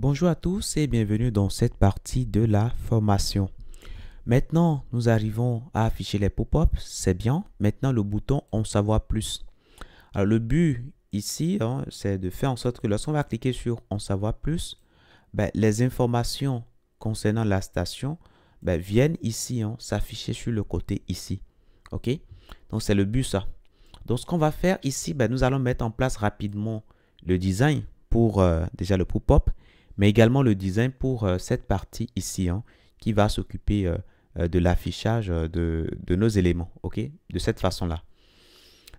Bonjour à tous et bienvenue dans cette partie de la formation. Maintenant, nous arrivons à afficher les pop-up, c'est bien. Maintenant, le bouton « En savoir plus ». Alors, le but ici, hein, c'est de faire en sorte que lorsqu'on va cliquer sur « on savoir plus ben, les informations concernant la station ben, viennent ici, hein, s'afficher sur le côté ici. OK Donc, c'est le but, ça. Donc, ce qu'on va faire ici, ben, nous allons mettre en place rapidement le design pour euh, déjà le pop-up mais également le design pour euh, cette partie ici hein, qui va s'occuper euh, euh, de l'affichage de, nos éléments, ok De cette façon-là.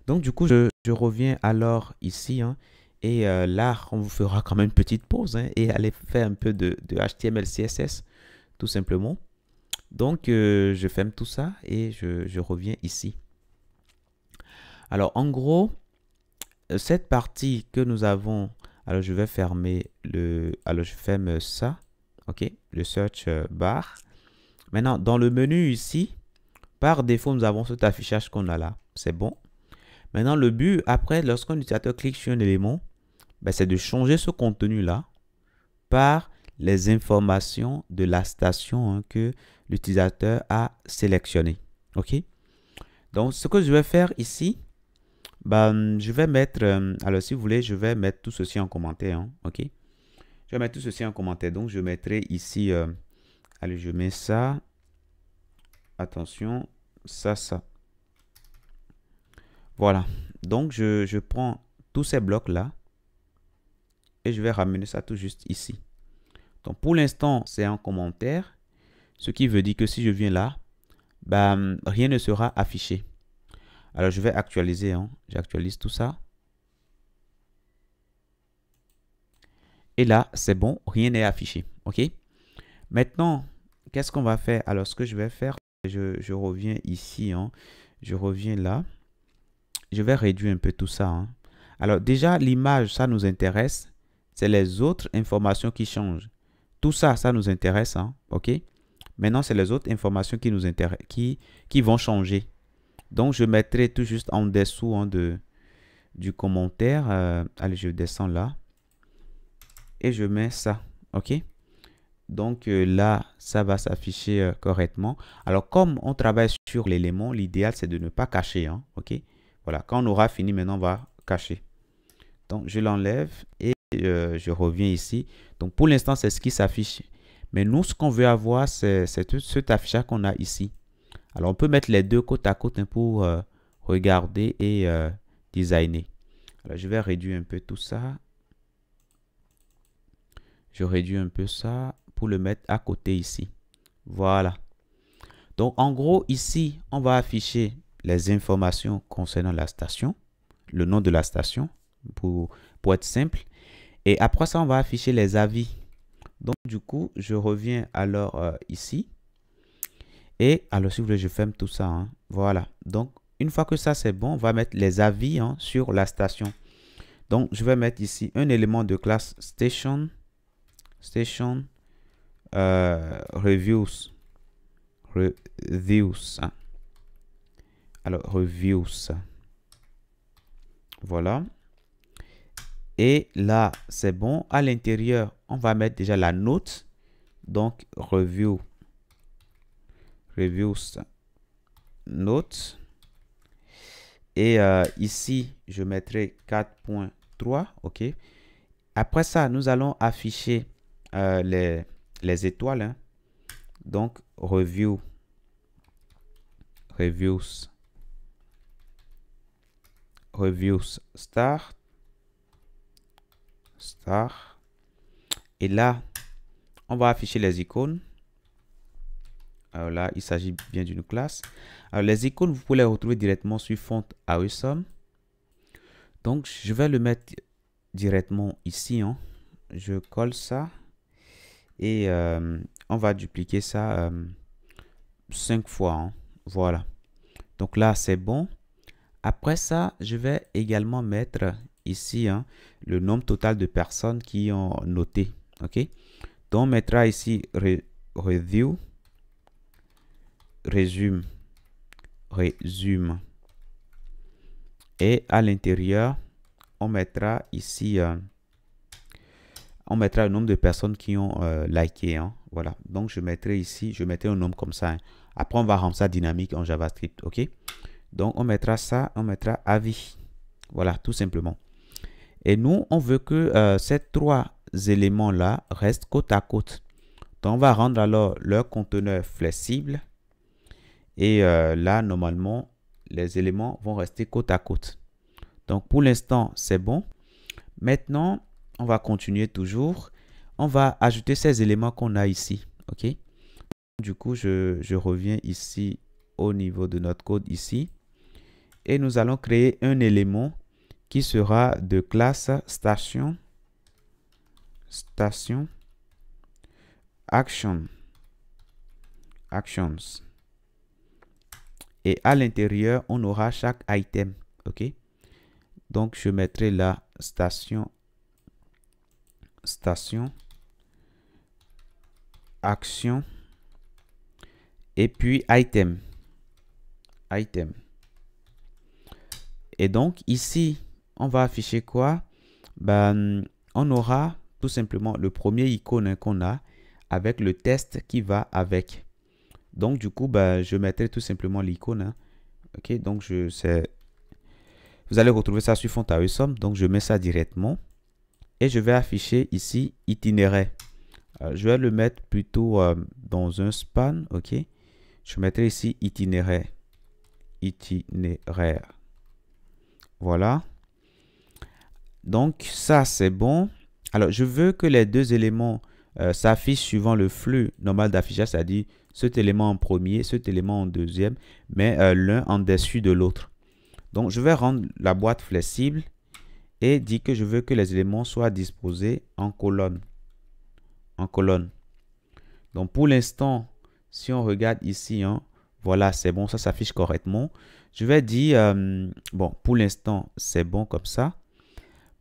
Donc du coup, je, reviens alors ici hein, et là, on vous fera quand même une petite pause hein, et allez faire un peu de, HTML, CSS, tout simplement. Donc, je ferme tout ça et je, je, reviens ici. Alors, en gros, cette partie que nous avons alors, je vais fermer le... Alors, je ferme ça. OK, le search euh, bar. Maintenant, dans le menu ici, par défaut, nous avons cet affichage qu'on a là. C'est bon. Maintenant, le but, après, lorsqu'un utilisateur clique sur un élément, ben, c'est de changer ce contenu-là par les informations de la station hein, que l'utilisateur a sélectionné OK? Donc, ce que je vais faire ici, bah, hum, je vais mettre, hum, alors si vous voulez, je vais mettre tout ceci en commentaire, hein, ok Je vais mettre tout ceci en commentaire, donc je mettrai ici, euh, allez, je mets ça, attention, ça, ça. Voilà, donc je, prends tous ces blocs-là et je vais ramener ça tout juste ici. Donc pour l'instant, c'est en commentaire, ce qui veut dire que si je viens là, bah, hum, rien ne sera affiché. Alors, je vais actualiser. Hein. J'actualise tout ça. Et là, c'est bon. Rien n'est affiché. OK Maintenant, qu'est-ce qu'on va faire Alors, ce que je vais faire, je, reviens ici. Hein. Je reviens là. Je vais réduire un peu tout ça. Hein. Alors, déjà, l'image, ça nous intéresse. C'est les autres informations qui changent. Tout ça, ça nous intéresse. OK Maintenant, c'est les autres informations qui, nous qui, qui vont changer. Donc, je mettrai tout juste en dessous hein, de, du commentaire. Euh, allez, je descends là. Et je mets ça. OK donc euh, là, ça va s'afficher euh, correctement. Alors, comme on travaille sur l'élément, l'idéal, c'est de ne pas cacher. Hein, OK Voilà, quand on aura fini, maintenant, on va cacher. Donc, je l'enlève et je reviens ici. Donc, pour l'instant, c'est ce qui s'affiche. Mais nous, ce qu'on veut avoir, c'est tout cet affichage qu'on a ici. Alors, on peut mettre les deux côte à côte hein, pour euh, regarder et euh, designer. Alors, je vais réduire un peu tout ça. Je réduis un peu ça pour le mettre à côté ici. Voilà. Donc, en gros, ici, on va afficher les informations concernant la station, le nom de la station, pour, pour être simple. Et après ça, on va afficher les avis. Donc, du coup, je reviens alors euh, ici. Et si vous voulez, je ferme tout ça. Hein. Voilà. Donc, une fois que ça, c'est bon, on va mettre les avis hein, sur la station. Donc, je vais mettre ici un élément de classe station, station euh, reviews. Reviews. Alors, reviews. Voilà. Et là, c'est bon. À l'intérieur, on va mettre déjà la note. Donc, review. Reviews Notes. Et euh, ici, je mettrai 4.3. OK. Après ça, nous allons afficher euh, les, les, étoiles. Hein. Donc, Review. Reviews. Reviews Star. Star. Et là, on va afficher les icônes. Alors euh, là, il s'agit bien d'une classe. Alors euh, les icônes, vous pouvez les retrouver directement sur font awesome. Donc je vais le mettre directement ici. Hein. Je colle ça. Et euh, on va dupliquer ça euh, 5 fois. Hein. Voilà. Donc là, c'est bon. Après ça, je vais également mettre ici hein, le nombre total de personnes qui ont noté. Donc on mettra ici review résume. Résume. Et à l'intérieur, on mettra ici, euh, on mettra le nombre de personnes qui ont euh, liké. Hein. Voilà. Donc, je mettrai ici, je mettrai un nombre comme ça. Hein. Après, on va rendre ça dynamique en JavaScript. OK? Donc, on mettra ça, on mettra avis. Voilà, tout simplement. Et nous, on veut que euh, ces trois éléments-là restent côte à côte. Donc, on va rendre alors leur conteneur flexible et euh, là, normalement, les éléments vont rester côte à côte. Donc, pour l'instant, c'est bon. Maintenant, on va continuer toujours. On va ajouter ces éléments qu'on a ici. OK Du coup, je reviens ici au niveau de notre code ici. Et nous allons créer un élément qui sera de classe station station action actions et à l'intérieur, on aura chaque item. OK Donc, je mettrai la station. Station. Action. Et puis, item. Item. Et donc, ici, on va afficher quoi ben, On aura tout simplement le premier icône qu'on a avec le test qui va avec. Donc, du coup, bah, je mettrai tout simplement l'icône. Hein. OK, donc, je sais... Vous allez retrouver ça sur Fontawesome Donc, je mets ça directement. Et je vais afficher ici itinéraire. Euh, je vais le mettre plutôt euh, dans un span. OK. Je mettrai ici itinéraire. Itinéraire. Voilà. Donc, ça, c'est bon. Alors, je veux que les deux éléments euh, s'affichent suivant le flux normal d'affichage, c'est-à-dire cet élément en premier, cet élément en deuxième, mais euh, l'un en dessus de l'autre. Donc, je vais rendre la boîte flexible et dire que je veux que les éléments soient disposés en colonne. En colonne. Donc, pour l'instant, si on regarde ici, hein, voilà, c'est bon, ça s'affiche correctement. Je vais dire, euh, bon, pour l'instant, c'est bon comme ça.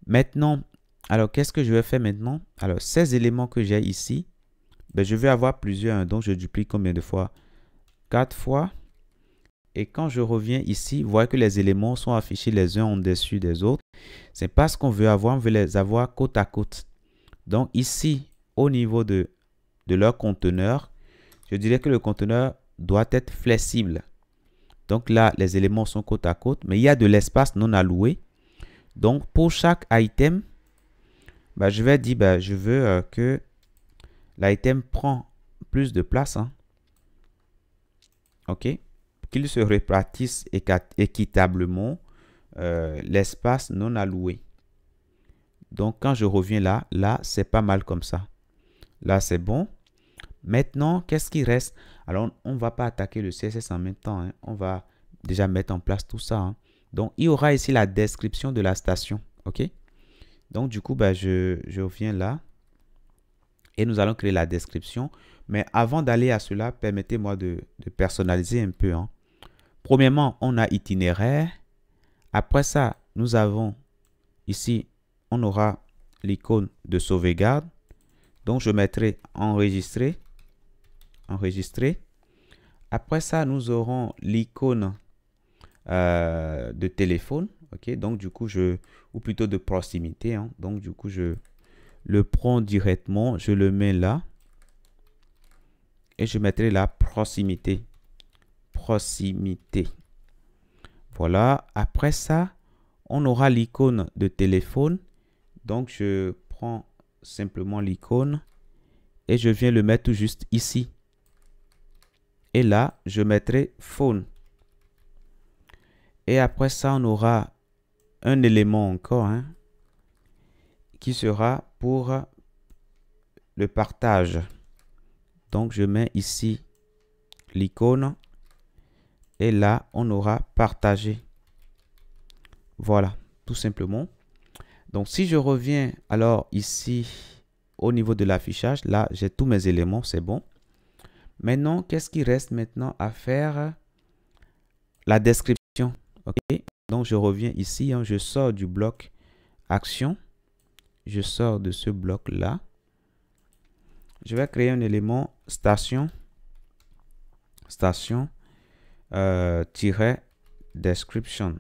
Maintenant, alors, qu'est-ce que je vais faire maintenant Alors, ces éléments que j'ai ici, ben, je veux avoir plusieurs. Hein, donc, je duplique combien de fois 4 fois. Et quand je reviens ici, vous voyez que les éléments sont affichés les uns en-dessus des autres. C'est pas ce qu'on veut avoir, on veut les avoir côte à côte. Donc ici, au niveau de, de leur conteneur, je dirais que le conteneur doit être flexible. Donc là, les éléments sont côte à côte, mais il y a de l'espace non alloué. Donc pour chaque item, ben, je vais dire, ben, je veux euh, que l'item prend plus de place. Hein. OK Qu'il se répartisse équitablement euh, l'espace non alloué. Donc, quand je reviens là, là, c'est pas mal comme ça. Là, c'est bon. Maintenant, qu'est-ce qui reste Alors, on ne va pas attaquer le CSS en même temps. Hein. On va déjà mettre en place tout ça. Hein. Donc, il y aura ici la description de la station. OK Donc, du coup, bah, je, je là et nous allons créer la description. Mais avant d'aller à cela, permettez-moi de, personnaliser un peu. Hein. Premièrement, on a itinéraire. Après ça, nous avons ici, on aura l'icône de sauvegarde. Donc, je mettrai enregistrer. Enregistrer. Après ça, nous aurons l'icône euh, de téléphone. OK, donc du coup, je, ou plutôt de proximité. Hein. Donc, du coup, je le prends directement, je le mets là. Et je mettrai la proximité. Proximité. Voilà, après ça, on aura l'icône de téléphone. Donc, je prends simplement l'icône et je viens le mettre tout juste ici. Et là, je mettrai phone. Et après ça, on aura un élément encore. Hein qui sera pour le partage. Donc, je mets ici l'icône. Et là, on aura partagé. Voilà, tout simplement. Donc, si je reviens alors ici au niveau de l'affichage, là, j'ai tous mes éléments, c'est bon. Maintenant, qu'est-ce qui reste maintenant à faire La description. OK Donc, je reviens ici, hein, je sors du bloc action. Je sors de ce bloc-là. Je vais créer un élément station. Station. Euh, tiret description.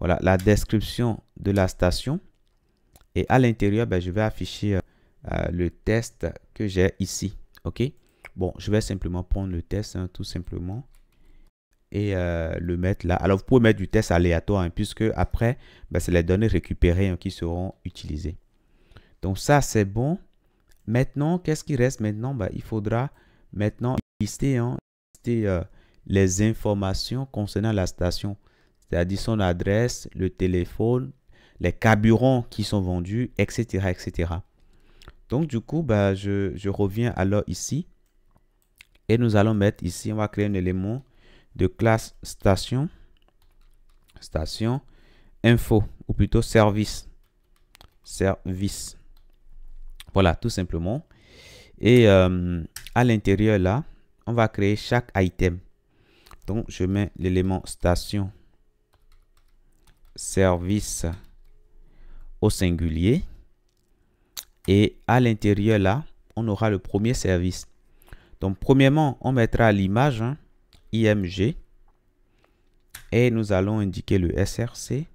Voilà, la description de la station. Et à l'intérieur, ben, je vais afficher euh, euh, le test que j'ai ici. OK? Bon, je vais simplement prendre le test, hein, tout simplement et euh, le mettre là. Alors, vous pouvez mettre du test aléatoire, hein, puisque après, ben, c'est les données récupérées hein, qui seront utilisées. Donc, ça, c'est bon. Maintenant, qu'est-ce qui reste maintenant ben, Il faudra maintenant lister, hein, euh, les informations concernant la station, c'est-à-dire son adresse, le téléphone, les carburants qui sont vendus, etc. etc. Donc, du coup, ben, je reviens alors ici. Et nous allons mettre ici, on va créer un élément de classe station, station info, ou plutôt service. Service. Voilà, tout simplement. Et euh, à l'intérieur, là, on va créer chaque item. Donc, je mets l'élément station service au singulier. Et à l'intérieur, là, on aura le premier service. Donc, premièrement, on mettra l'image. Hein. IMG et nous allons indiquer le SRC.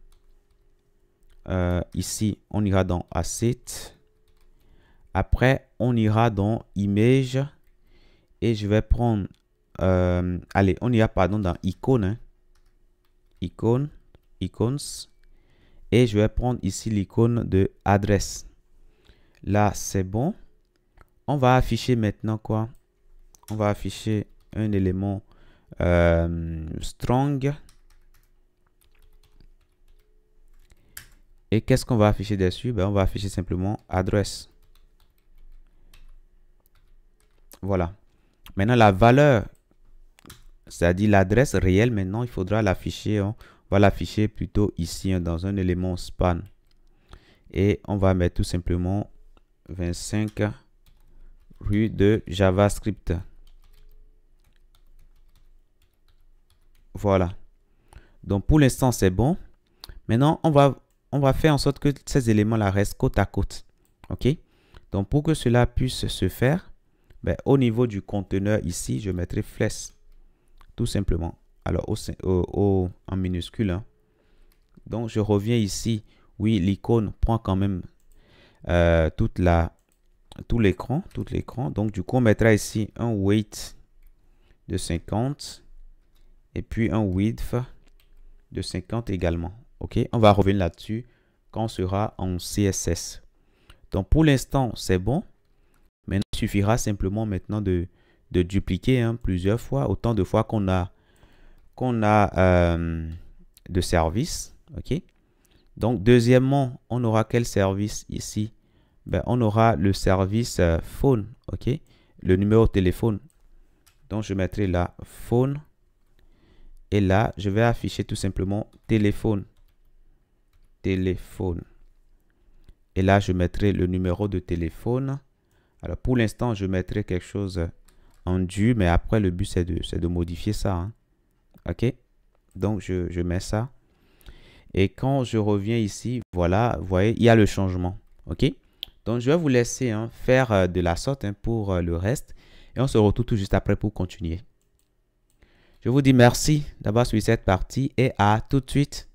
Euh, ici, on ira dans Asset. Après, on ira dans Image et je vais prendre... Euh, allez, on ira pardon dans Icône. Hein. Icône, Icons. Et je vais prendre ici l'icône de adresse. Là, c'est bon. On va afficher maintenant quoi On va afficher un élément euh, strong. Et qu'est-ce qu'on va afficher dessus ben, On va afficher simplement adresse. Voilà. Maintenant, la valeur, c'est-à-dire l'adresse réelle, maintenant, il faudra l'afficher. Hein. On va l'afficher plutôt ici, hein, dans un élément span. Et on va mettre tout simplement 25 rue de JavaScript. Voilà. Donc pour l'instant, c'est bon. Maintenant, on va, on va faire en sorte que ces éléments-là restent côte à côte. OK Donc pour que cela puisse se faire, ben, au niveau du conteneur ici, je mettrai flex, Tout simplement. Alors au, en minuscule. Hein. Donc je reviens ici. Oui, l'icône prend quand même euh, toute la, tout l'écran. Tout l'écran. Donc du coup, on mettra ici un weight de 50 et puis un width de 50 également. OK, on va revenir là-dessus quand on sera en CSS. Donc pour l'instant, c'est bon. Maintenant, il suffira simplement maintenant de, dupliquer hein, plusieurs fois, autant de fois qu'on a, qu'on a euh, de services. OK donc, deuxièmement, on aura quel service ici ben, On aura le service euh, phone, ok Le numéro de téléphone. Donc, je mettrai là phone et là, je vais afficher tout simplement téléphone. Téléphone. Et là, je mettrai le numéro de téléphone. Alors, pour l'instant, je mettrai quelque chose en dû, mais après, le but, c'est de, de, modifier ça. Hein. OK Donc, je, mets ça. Et quand je reviens ici, voilà, vous voyez, il y a le changement. OK Donc, je vais vous laisser hein, faire euh, de la sorte hein, pour euh, le reste. Et on se retrouve tout juste après pour continuer. Je vous dis merci d'avoir suivi cette partie et à tout de suite.